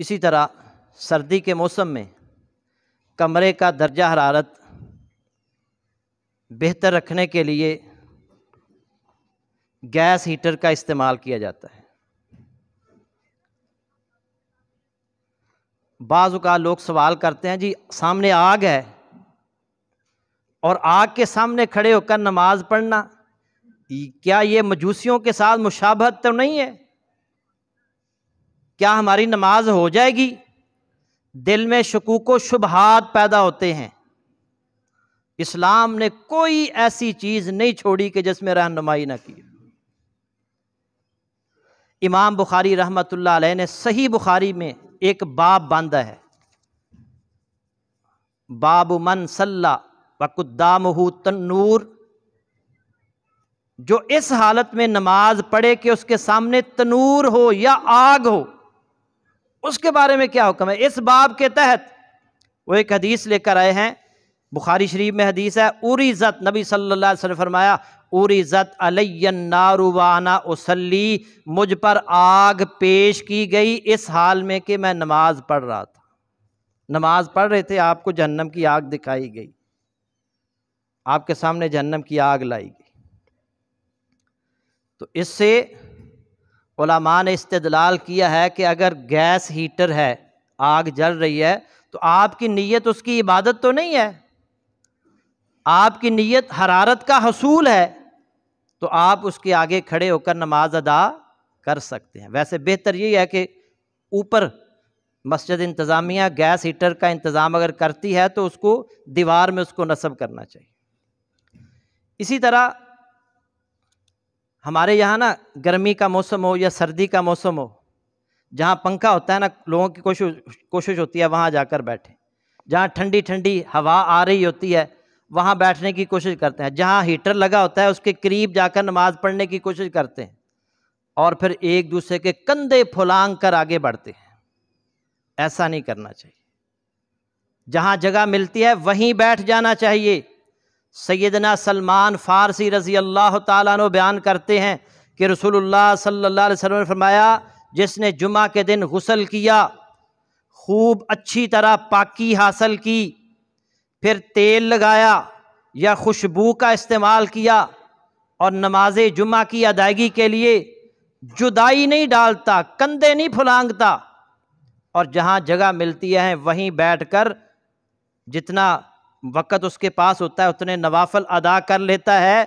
इसी तरह सर्दी के मौसम में कमरे का दर्जा हरारत बेहतर रखने के लिए गैस हीटर का इस्तेमाल किया जाता है बाज़ का लोग सवाल करते हैं जी सामने आग है और आग के सामने खड़े होकर नमाज पढ़ना क्या ये मजूसियों के साथ मुशाबहत तो नहीं है क्या हमारी नमाज हो जाएगी दिल में शकूक शुभहात पैदा होते हैं इस्लाम ने कोई ऐसी चीज़ नहीं छोड़ी कि जिसमें रहनुमाई ना की इमाम बुखारी रहमत ने सही बुखारी में एक बाब बांधा है बाब मन सल्ला वकुद्दामहू तन्नूर जो इस हालत में नमाज पढ़े कि उसके सामने तनूर हो या आग हो उसके बारे में क्या हुक्म है इस बाब के तहत वो एक हदीस लेकर आए हैं बुखारी शरीफ में हदीस है उरी जत नबी सल्लल्लाहु अलैहि वसल्लम फरमाया उरी जत अलनारुवाना उसली मुझ पर आग पेश की गई इस हाल में कि मैं नमाज पढ़ रहा था नमाज पढ़ रहे थे आपको जहन्नम की आग दिखाई गई आपके सामने जहन्नम की आग लाई गई तो इससे उलमा ने इस्तलाल किया है कि अगर गैस हीटर है आग जल रही है तो आपकी नीयत उसकी इबादत तो नहीं है आपकी नीयत हरारत का हसूल है तो आप उसके आगे खड़े होकर नमाज अदा कर सकते हैं वैसे बेहतर यही है कि ऊपर मस्जिद इंतज़ामिया गैस हीटर का इंतज़ाम अगर करती है तो उसको दीवार में उसको नस्ब करना चाहिए इसी तरह हमारे यहाँ ना गर्मी का मौसम हो या सर्दी का मौसम हो जहाँ पंखा होता है ना लोगों की कोशिश कोशिश होती है वहाँ जाकर बैठें जहाँ ठंडी ठंडी हवा आ रही होती है वहाँ बैठने की कोशिश करते हैं जहाँ हीटर लगा होता है उसके करीब जाकर नमाज पढ़ने की कोशिश करते हैं और फिर एक दूसरे के कंधे फुलांग कर आगे बढ़ते हैं ऐसा नहीं करना चाहिए जहाँ जगह मिलती है वहीं बैठ जाना चाहिए सैदना सलमान फ़ारसी रज़ी अल्लाह तु बयान करते हैं कि रसूलुल्लाह सल्लल्लाहु अलैहि वसल्लम ने फरमाया जिसने जुमा के दिन गसल किया खूब अच्छी तरह पाकी हासिल की फिर तेल लगाया या खुशबू का इस्तेमाल किया और नमाज जुमा की अदायगी के लिए जुदाई नहीं डालता कंधे नहीं फुलांगता और जहाँ जगह मिलती है वहीं कर जितना वक़्त उसके पास होता है उतने नवाफल अदा कर लेता है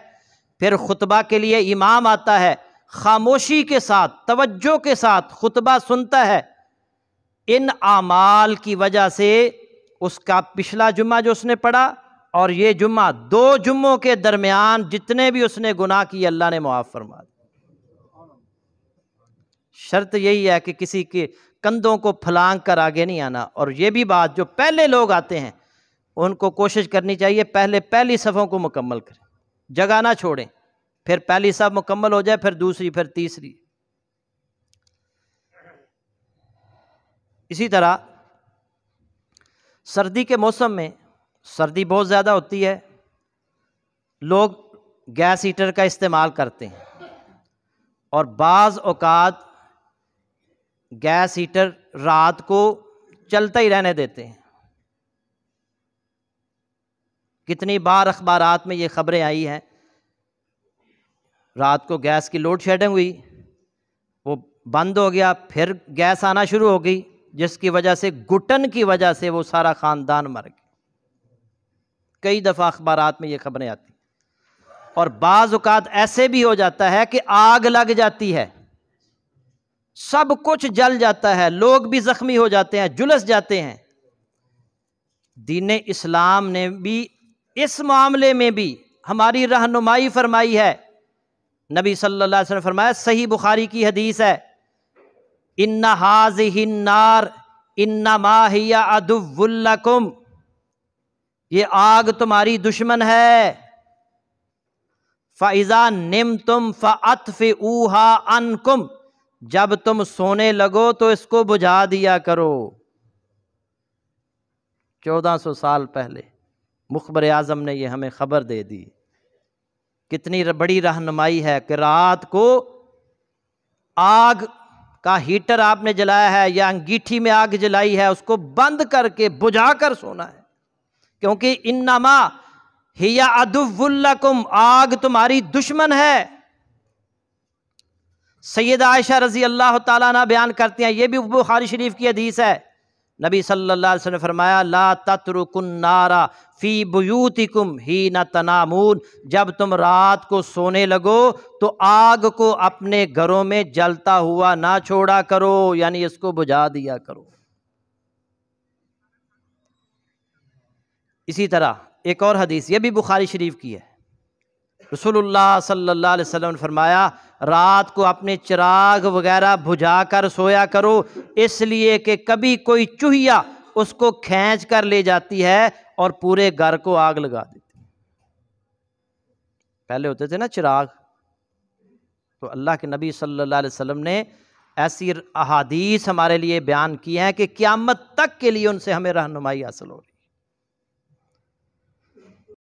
फिर खुतबा के लिए इमाम आता है खामोशी के साथ तवज्जो के साथ खुतबा सुनता है इन आमाल की वजह से उसका पिछला जुम्मा जो उसने पढ़ा और ये जुम्मा दो जुम्मों के दरमियान जितने भी उसने गुनाह किए अल्लाह ने मुआफ़ फरमा शर्त यही है कि किसी के कंधों को फलांग कर आगे नहीं आना और ये भी बात जो पहले लोग आते हैं उनको कोशिश करनी चाहिए पहले पहली सफ़ों को मुकम्मल करें जगह ना छोड़ें फिर पहली सफ़ मुकम्मल हो जाए फिर दूसरी फिर तीसरी इसी तरह सर्दी के मौसम में सर्दी बहुत ज़्यादा होती है लोग गैस हीटर का इस्तेमाल करते हैं और बाज़ अवकात गैस हीटर रात को चलता ही रहने देते हैं कितनी बार अखबार में ये खबरें आई हैं रात को गैस की लोड शेडिंग हुई वो बंद हो गया फिर गैस आना शुरू हो गई जिसकी वजह से घुटन की वजह से वो सारा ख़ानदान मर गया कई दफ़ा अखबार में ये खबरें आती और बाज़ात ऐसे भी हो जाता है कि आग लग जाती है सब कुछ जल जाता है लोग भी ज़ख्मी हो जाते हैं जुलस जाते हैं दीन इस्लाम ने भी इस मामले में भी हमारी रहनुमाई फरमाई है नबी सल्लल्लाहु अलैहि वसल्लम फरमाया सही बुखारी की हदीस है इन्ना हाज हिन्नार इन्ना माहिया अदुवल्लकुम ये आग तुम्हारी दुश्मन है फ़ाइज़ा निम तुम फ़ातफ़ ऊहा अनकुम जब तुम सोने लगो तो इसको बुझा दिया करो चौदह सौ साल पहले मुखबर आज़म ने यह हमें ख़बर दे दी कितनी बड़ी रहनुमाई है कि रात को आग का हीटर आपने जलाया है या अंगीठी में आग जलाई है उसको बंद करके बुझा कर सोना है क्योंकि इन्नमा हिया अदुवल्लकुम आग तुम्हारी दुश्मन है सैद आयशा रजी अल्लाह तला बयान करते हैं ये भी बुखारी शरीफ की हदीस है नबी सल्लल्लाहु अलैहि वसल्लम फरमाया ला तत्रुकुन नारा फ़ी बुयूतिकुम ही न तनामून जब तुम रात को सोने लगो तो आग को अपने घरों में जलता हुआ ना छोड़ा करो यानी इसको बुझा दिया करो इसी तरह एक और हदीस ये भी बुखारी शरीफ की है रसूलुल्लाह सल्लल्लाहु अलैहि वसल्लम ने फरमाया रात को अपने चिराग वगैरह भुझा कर सोया करो इसलिए कि कभी कोई चूहिया उसको खींच कर ले जाती है और पूरे घर को आग लगा देती है पहले होते थे ना चिराग तो अल्लाह के नबी सल्लल्लाहु अलैहि वसल्लम ने ऐसी अहादीस हमारे लिए बयान की है कि क़्यामत तक के लिए उनसे हमें रहनुमाई हासिल हो रही